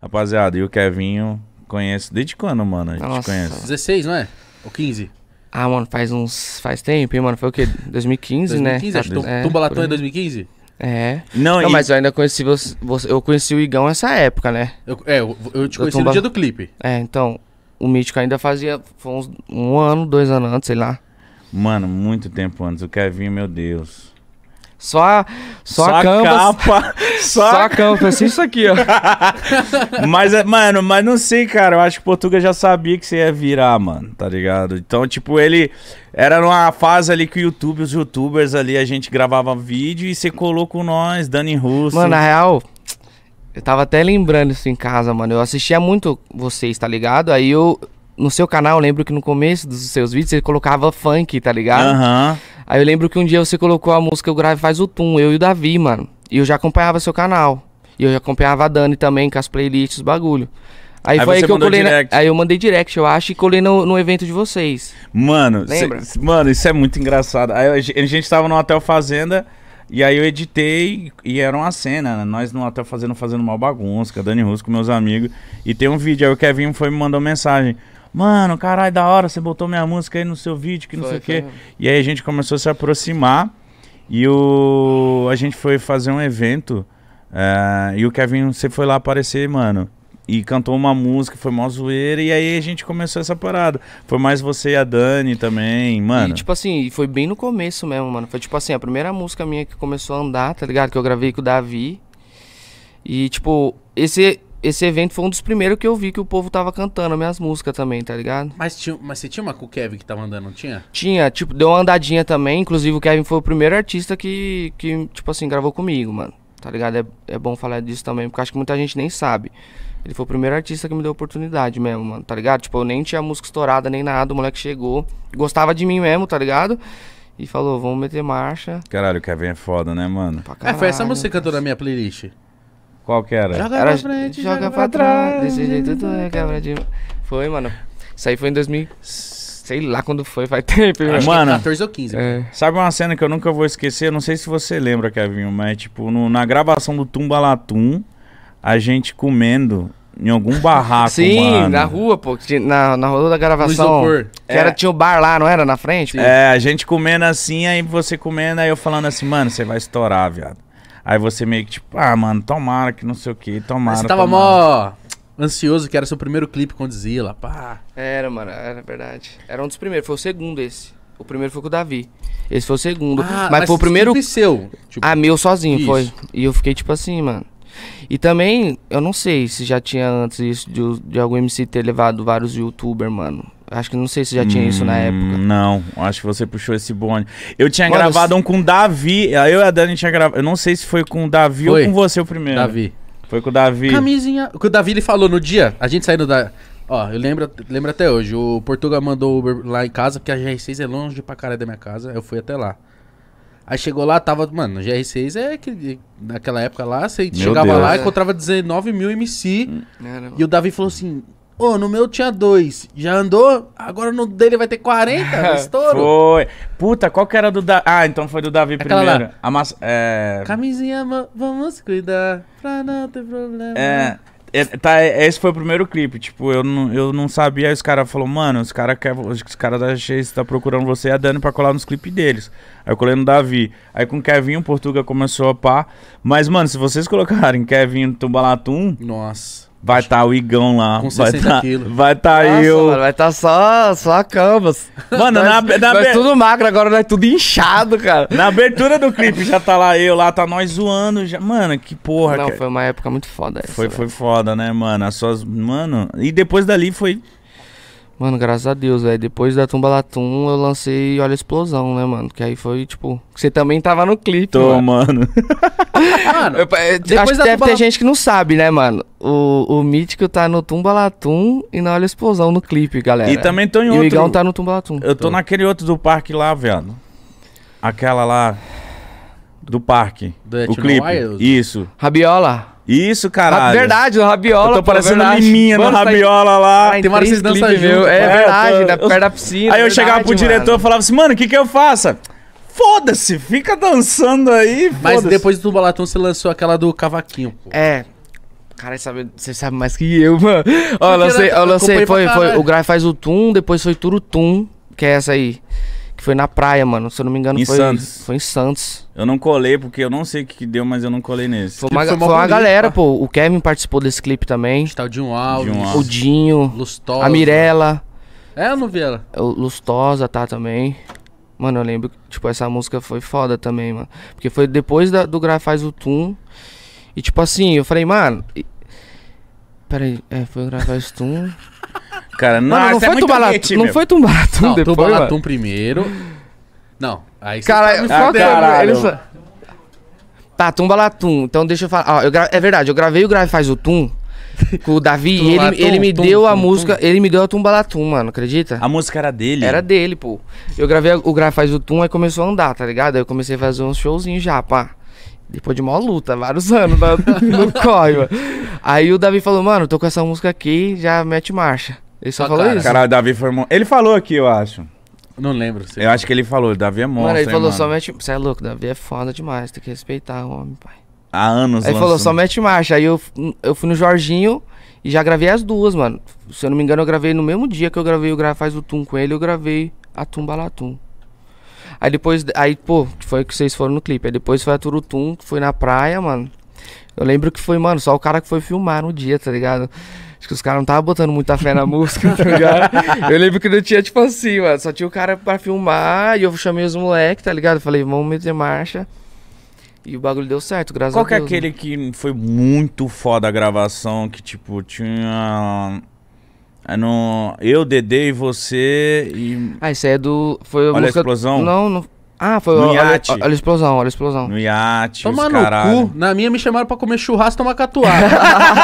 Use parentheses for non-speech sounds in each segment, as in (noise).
Rapaziada, e o Kevinho conheço desde quando, mano? A gente Nossa. conhece. 16, não é? Ou 15? Ah, mano, faz uns. Faz tempo, hein, mano? Foi o quê? 2015, 2015 né? 2015, é, Tumba Latão é 2015? É. Não, não e... mas eu ainda conheci você, você, Eu conheci o Igão nessa época, né? Eu, é, eu, eu te conheci eu no dia do clipe. É, então. O Mítico ainda fazia. Foi uns um ano, dois anos antes, sei lá. Mano, muito tempo antes. O Kevinho, meu Deus. Só a, só, só a canvas, capa. (laughs) Só, só a capa. isso aqui, ó. (laughs) mas, é, mano, mas não sei, cara. Eu acho que o Portuga já sabia que você ia virar, mano. Tá ligado? Então, tipo, ele... Era numa fase ali que o YouTube, os youtubers ali, a gente gravava vídeo e você colou com nós, Dani Russo. Mano, na real... Eu tava até lembrando isso em casa, mano. Eu assistia muito vocês, tá ligado? Aí eu, no seu canal, lembro que no começo dos seus vídeos você colocava funk, tá ligado? Aham. Uhum. Aí eu lembro que um dia você colocou a música O Grave Faz o Tum, eu e o Davi, mano. E eu já acompanhava seu canal. E eu já acompanhava a Dani também, com as playlists, os bagulho. Aí, aí foi aí que eu colei. Na... Aí eu mandei direct, eu acho, e colei no, no evento de vocês. Mano, Lembra? Cê, mano, isso é muito engraçado. Aí a gente tava no Hotel Fazenda. E aí eu editei e era uma cena, né? nós no hotel fazendo fazendo mal bagunça, a Dani Russo, com meus amigos. E tem um vídeo, aí o Kevin foi me mandou mensagem. Mano, caralho, da hora, você botou minha música aí no seu vídeo, que não foi, sei o quê. E aí a gente começou a se aproximar e o... a gente foi fazer um evento. Uh, e o Kevin, você foi lá aparecer, mano. E cantou uma música, foi mó zoeira. E aí a gente começou essa parada. Foi mais você e a Dani também, mano. E, tipo assim, foi bem no começo mesmo, mano. Foi tipo assim, a primeira música minha que começou a andar, tá ligado? Que eu gravei com o Davi. E, tipo, esse esse evento foi um dos primeiros que eu vi que o povo tava cantando minhas músicas também, tá ligado? Mas, tinha, mas você tinha uma com o Kevin que tava andando, não tinha? Tinha, tipo, deu uma andadinha também. Inclusive, o Kevin foi o primeiro artista que, que tipo assim, gravou comigo, mano. Tá ligado? É, é bom falar disso também, porque acho que muita gente nem sabe. Ele foi o primeiro artista que me deu oportunidade mesmo, mano, tá ligado? Tipo, eu nem tinha música estourada nem nada, o moleque chegou, gostava de mim mesmo, tá ligado? E falou, vamos meter marcha. Caralho, o Kevin é foda, né, mano? É, foi essa música que cantou na minha playlist. Qual que era? Joga era, pra frente, joga, joga pra, pra trás, trás. Desse jeito tu é quebra de. Foi, mano. Isso aí foi em 2000. Sei lá quando foi, faz (laughs) tempo. Ah, acho mano, 14 ou 15. É. Sabe uma cena que eu nunca vou esquecer? Não sei se você lembra, Kevinho, mas tipo, no, na gravação do Tumbalatum, a gente comendo em algum (laughs) barraco, Sim, mano. na rua, pô. Na, na rua da gravação. Que é. era, tinha o um bar lá, não era? Na frente? Sim. É, a gente comendo assim, aí você comendo, aí eu falando assim, mano, você vai estourar, viado. Aí você meio que tipo, ah, mano, tomara que não sei o que, tomara. Mas você tava tomara. mó ansioso que era seu primeiro clipe com Dizila, pá. Era, mano, era verdade. Era um dos primeiros, foi o segundo esse. O primeiro foi com o Davi. Esse foi o segundo. Ah, mas, mas, foi o primeiro. Clipe é seu, tipo... Ah, meu sozinho isso. foi. E eu fiquei tipo assim, mano. E também, eu não sei se já tinha antes isso de, de algum MC ter levado vários youtubers, mano. Acho que não sei se já tinha hum, isso na hum, época. Não, acho que você puxou esse bonde. Eu tinha Mano, gravado um com o Davi. Ah, eu e a Dani tinha gravado. Eu não sei se foi com o Davi foi. ou com você o primeiro. Davi. Foi com o Davi. Camisinha. O Davi ele falou no dia. A gente saindo da. Ó, eu lembro, lembro até hoje. O Portugal mandou Uber lá em casa, porque a GR6 é longe pra caralho da minha casa. Eu fui até lá. Aí chegou lá, tava. Mano, GR6 é que. Naquela época lá, você Meu chegava Deus. lá e encontrava 19 mil MC. Hum, e o Davi falou assim: Ô, oh, no meu tinha dois. Já andou? Agora no dele vai ter 40? (laughs) estouro? foi. Puta, qual que era do Davi? Ah, então foi do Davi Aquela primeiro. Lá. A massa, é... Camisinha, vamos cuidar pra não ter problema. É. É, tá, é, esse foi o primeiro clipe, tipo, eu não, eu não sabia, aí os caras falaram, mano, os caras os cara da X tá procurando você e a é Dani pra colar nos clipes deles. Aí eu colei no Davi. Aí com o Kevin, o Portuga começou a pá. Mas, mano, se vocês colocarem Kevin Tubalatum... Nossa... Vai estar tá o Igão lá. Com vai estar tá, vai tá eu. Mano, vai estar tá só, só a Canvas. Mano, na, na nós tudo magro, agora nós tudo inchado, cara. Na abertura do clipe já tá lá eu, lá tá nós zoando. Já... Mano, que porra, Não, cara. foi uma época muito foda essa. Foi, foi foda, né, mano? As suas. Mano, e depois dali foi Mano, graças a Deus, velho. Depois da Tumba Latum, eu lancei Olha a Explosão, né, mano? Que aí foi, tipo... Você também tava no clipe, Tô, mano. mano, (laughs) eu, é, eu, acho que deve Tumba ter gente que não sabe, né, mano? O, o Mítico tá no Tumba Latum e na Olha a Explosão no clipe, galera. E também tô em outro... E o Igão tá no Tumba Latum. Eu tô, tô. naquele outro do parque lá, velho. Aquela lá... Do parque. Do o clipe. Isso. Rabiola. Isso, caralho. Ah, verdade, no Rabiola. Eu tô parecendo a liminha Mano, tá Rabiola lá. Ai, tá tem uma vocês dançam meu. É, é verdade, tô... perto da piscina. Aí eu verdade, chegava pro diretor e falava assim, mano, o que que eu faço? Foda-se, fica dançando aí, Mas depois do Balatão você lançou aquela do cavaquinho, pô. É, Cara, sabe, você sabe mais que eu, mano. Ó, eu lancei, eu lancei foi, foi, o Graf faz o Tum, depois foi Turutum, que é essa aí. Que foi na praia, mano. Se eu não me engano, em foi, Santos. foi em Santos. Eu não colei, porque eu não sei o que, que deu, mas eu não colei nesse. Foi uma, foi foi uma galera, pô. O Kevin participou desse clipe também. Tá o Dinho Alves, Dinho Alves. o Dinho, Lustosa. a Mirella. É, eu não vi ela. Lustosa tá também. Mano, eu lembro que, tipo, essa música foi foda também, mano. Porque foi depois da, do Grafaz o Tum. E, tipo assim, eu falei, mano. Peraí, é, foi o Grafaz o Tum. (laughs) cara. Mano, Nossa, não, é foi é Tumbalatum. Não foi Tumbalatum não, depois, Tumbalatum mano. primeiro. Não, aí você cara, tá me ah, focando. Caralho. Ele... Tá, Tumbalatum. Então deixa eu falar. eu gra... É verdade, eu gravei o Grave Faz o Tum com o Davi e ele, ele me tum, deu tum, a tum, música, ele me deu a Tumbalatum, mano, acredita? A música era dele? Era dele, pô. Eu gravei o Grave Faz o Tum, aí começou a andar, tá ligado? Aí eu comecei a fazer uns showzinhos já, pá. Depois de mó luta, vários (laughs) anos no, né? no corre, mano. Aí o Davi falou, mano, tô com essa música aqui, já mete marcha. Ele só, falou cara. isso? Cara, o Davi foi Ele falou aqui, eu acho. Não lembro. Eu acho que ele falou, Davi é monstro. Mano, ele hein, falou mano. somente. Você é louco, Davi é foda demais, tem que respeitar o homem, pai. Há anos, Aí ele falou, somente marcha. Aí eu, eu fui no Jorginho e já gravei as duas, mano. Se eu não me engano, eu gravei no mesmo dia que eu gravei o Gra Faz o Tum com ele, eu gravei a Tum Balatum. Aí depois, aí, pô, foi que vocês foram no clipe. Aí depois foi a Turutum, que foi na praia, mano. Eu lembro que foi, mano, só o cara que foi filmar no dia, tá ligado? Acho que os caras não estavam botando muita fé na música, tá ligado? Eu lembro que não tinha, tipo assim, mano. Só tinha o cara pra filmar e eu chamei os moleques, tá ligado? falei, vamos meter marcha. E o bagulho deu certo, graças Qual a Deus. Qual que é né? aquele que foi muito foda a gravação, que, tipo, tinha. É no... Eu, Dedê e você e. Ah, isso aí é do. Foi Olha música... a explosão? Não, não. Ah, foi no olha, iate. Olha, a explosão, olha a explosão. No iate, Toma caralho. (laughs) Na minha me chamaram pra comer churrasco e tomar catuaba.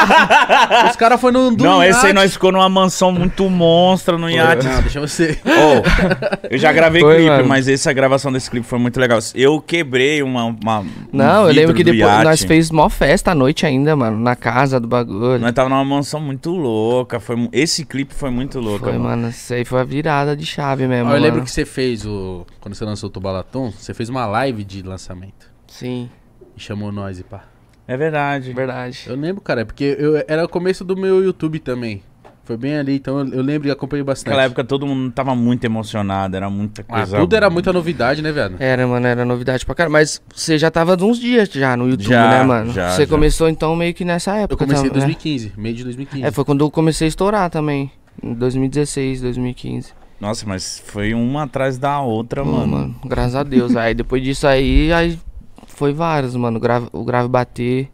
(laughs) os caras foram no Não, esse aí nós ficou numa mansão muito monstra no iate. Não, ah, deixa eu Oh, (laughs) eu já gravei foi, clipe, mano. mas essa gravação desse clipe foi muito legal. Eu quebrei uma... uma Não, um eu lembro que depois iate. nós fez mó festa à noite ainda, mano. Na casa do bagulho. Nós tava numa mansão muito louca. Foi, esse clipe foi muito louco. Foi, mano. mano. Isso aí foi a virada de chave mesmo, ah, Eu lembro que você fez o... Quando você lançou o Tubalá Batom, você fez uma live de lançamento. Sim. E chamou nós e pá. É verdade. Verdade. Eu lembro, cara, porque eu, era o começo do meu YouTube também. Foi bem ali, então eu, lembro e acompanhei bastante. Naquela época todo mundo tava muito emocionado, era muita ah, coisa. Ah, tudo era muita novidade, né, velho? Era, mano, era novidade pra cara. Mas você já tava uns dias já no YouTube, já, né, mano? Já, você já. começou então meio que nessa época. Eu comecei em 2015, então, né? meio de 2015. É, foi quando eu comecei a estourar também. Em 2016, 2015. Nossa, mas foi uma atrás da outra, mano. mano. Graças a Deus. aí depois disso aí, aí foi vários, mano. O grave, o grave bater.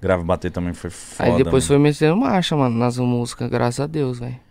Grave bater também foi foda. Aí depois mano. foi mexendo marcha, mano, nas músicas, graças a Deus, velho.